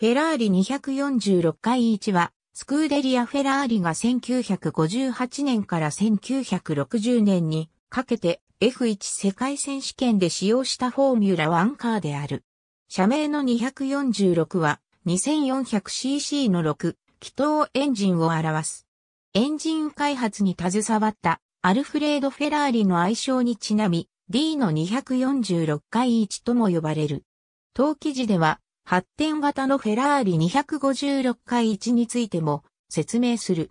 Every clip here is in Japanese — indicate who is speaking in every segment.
Speaker 1: フェラーリ246回1は、スクーデリア・フェラーリが1958年から1960年にかけて F1 世界選手権で使用したフォーミュラワンカーである。社名の246は 2400cc の6気筒エンジンを表す。エンジン開発に携わったアルフレード・フェラーリの愛称にちなみ D の246回1とも呼ばれる。当記事では発展型のフェラーリ256回1についても説明する。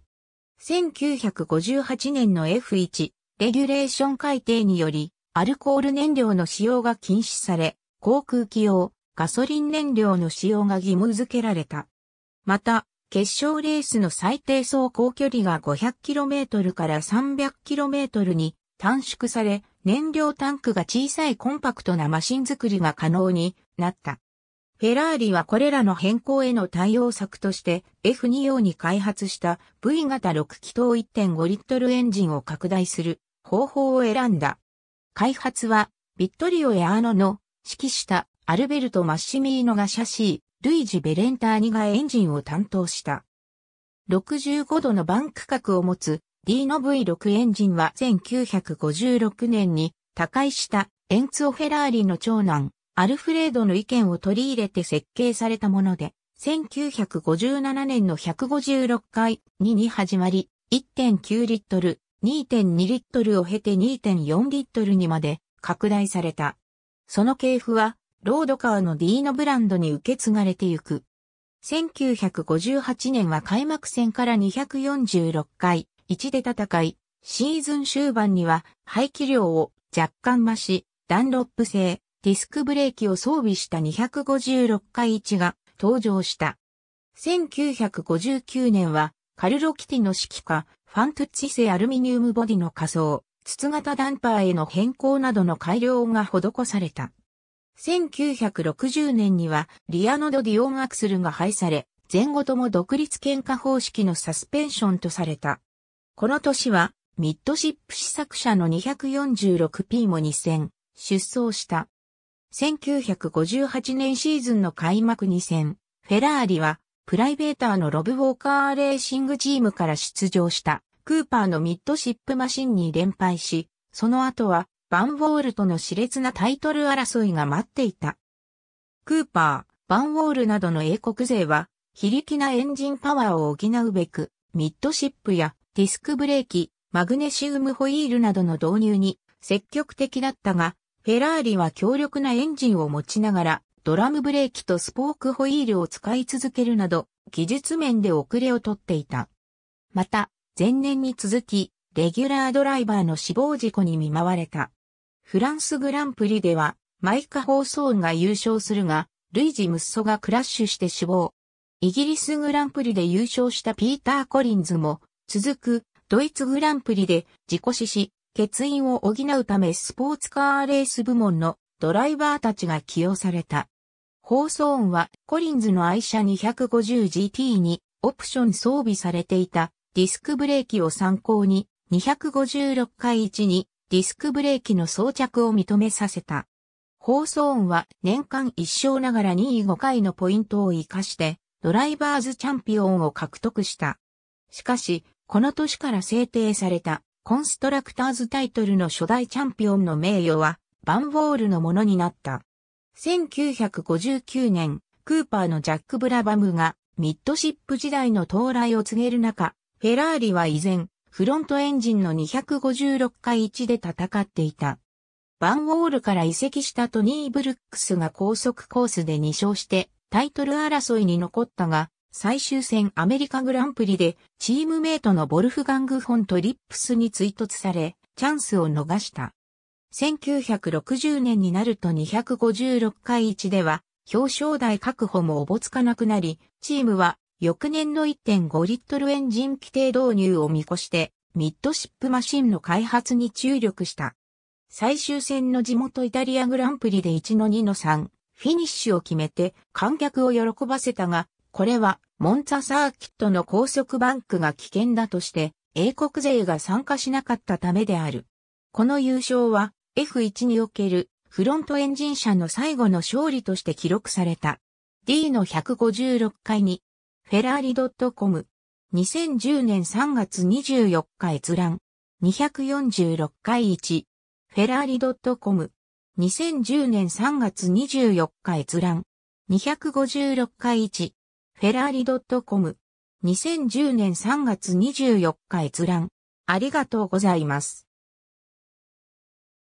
Speaker 1: 1958年の F1 レギュレーション改定により、アルコール燃料の使用が禁止され、航空機用、ガソリン燃料の使用が義務付けられた。また、決勝レースの最低走行距離が 500km から 300km に短縮され、燃料タンクが小さいコンパクトなマシン作りが可能になった。フェラーリはこれらの変更への対応策として F2 用に開発した V 型6気筒1.5リットルエンジンを拡大する方法を選んだ。開発はビットリオ・エアーノの指揮したアルベルト・マッシミーノがシャシー、ルイジ・ベレンターニがエンジンを担当した。65度のバンク角を持つ D の V6 エンジンは1956年に他界したエンツオ・フェラーリの長男アルフレードの意見を取り入れて設計されたもので、1957年の156回2に始まり、1.9リットル、2.2リットルを経て2.4リットルにまで拡大された。その系譜は、ロードカーのディーノブランドに受け継がれてゆく。1958年は開幕戦から246回、1で戦い、シーズン終盤には排気量を若干増し、ダンロップ製、ディスクブレーキを装備した256回1が登場した。1959年はカルロキティの指揮下、ファントゥチ製アルミニウムボディの仮想、筒型ダンパーへの変更などの改良が施された。1960年にはリアノドディオンアクスルが廃され、前後とも独立喧嘩方式のサスペンションとされた。この年はミッドシップ試作車の 246P も2000出走した。1958年シーズンの開幕2戦、フェラーリは、プライベーターのロブ・ウォーカーレーシングチームから出場した、クーパーのミッドシップマシンに連敗し、その後は、バン・ウォールとの熾烈なタイトル争いが待っていた。クーパー、バン・ウォールなどの英国勢は、非力なエンジンパワーを補うべく、ミッドシップやディスクブレーキ、マグネシウムホイールなどの導入に積極的だったが、フェラーリは強力なエンジンを持ちながら、ドラムブレーキとスポークホイールを使い続けるなど、技術面で遅れをとっていた。また、前年に続き、レギュラードライバーの死亡事故に見舞われた。フランスグランプリでは、マイカ・ホーソーンが優勝するが、ルイジ・ムッソがクラッシュして死亡。イギリスグランプリで優勝したピーター・コリンズも、続く、ドイツグランプリで自己死し、欠員を補うためスポーツカーレース部門のドライバーたちが起用された。放送音はコリンズの愛車 250GT にオプション装備されていたディスクブレーキを参考に256回1にディスクブレーキの装着を認めさせた。放送音は年間一勝ながら2位5回のポイントを活かしてドライバーズチャンピオンを獲得した。しかし、この年から制定されたコンストラクターズタイトルの初代チャンピオンの名誉は、バンウォールのものになった。1959年、クーパーのジャック・ブラバムが、ミッドシップ時代の到来を告げる中、フェラーリは依然、フロントエンジンの256回1で戦っていた。バンウォールから移籍したトニー・ブルックスが高速コースで2勝して、タイトル争いに残ったが、最終戦アメリカグランプリでチームメイトのボルフガング・フォント・リップスに追突され、チャンスを逃した。1960年になると256回1では表彰台確保もおぼつかなくなり、チームは翌年の1.5リットルエンジン規定導入を見越してミッドシップマシンの開発に注力した。最終戦の地元イタリアグランプリで1の2の3、フィニッシュを決めて観客を喜ばせたが、これは、モンツァサーキットの高速バンクが危険だとして、英国勢が参加しなかったためである。この優勝は、F1 におけるフロントエンジン車の最後の勝利として記録された。D の156回に、フェラーリ .com、2010年3月24日閲覧、246回1、フェラーリ .com、2010年3月24日閲覧、256回1、フェラーリ .com。2010年3月24日閲覧。ありがとうございます。